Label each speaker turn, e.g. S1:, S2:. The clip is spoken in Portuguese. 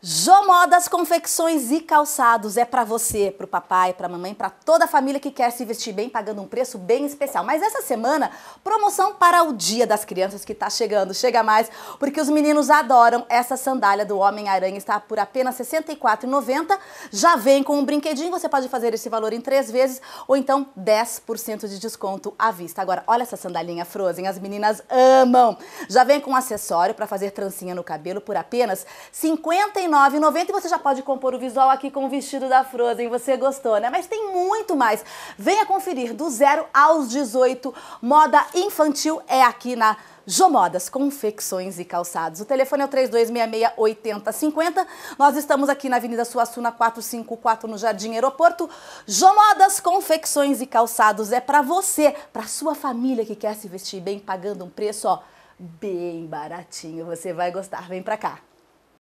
S1: Jô Modas Confecções e Calçados é para você, para o papai, para a mamãe, para toda a família que quer se vestir bem, pagando um preço bem especial. Mas essa semana, promoção para o Dia das Crianças que está chegando. Chega mais, porque os meninos adoram essa sandália do Homem-Aranha. Está por apenas R$ 64,90. Já vem com um brinquedinho, você pode fazer esse valor em três vezes ou então 10% de desconto à vista. Agora, olha essa sandalinha Frozen, as meninas amam. Já vem com um acessório para fazer trancinha no cabelo por apenas R$ 59,90 R$49,90 e você já pode compor o visual aqui com o vestido da Frozen. Você gostou, né? Mas tem muito mais. Venha conferir do zero aos 18. Moda infantil é aqui na Jomodas, confecções e calçados. O telefone é o 3266-8050. Nós estamos aqui na Avenida Suassuna 454, no Jardim Aeroporto. Jomodas, confecções e calçados é para você, para sua família que quer se vestir bem, pagando um preço ó, bem baratinho. Você vai gostar. Vem para cá.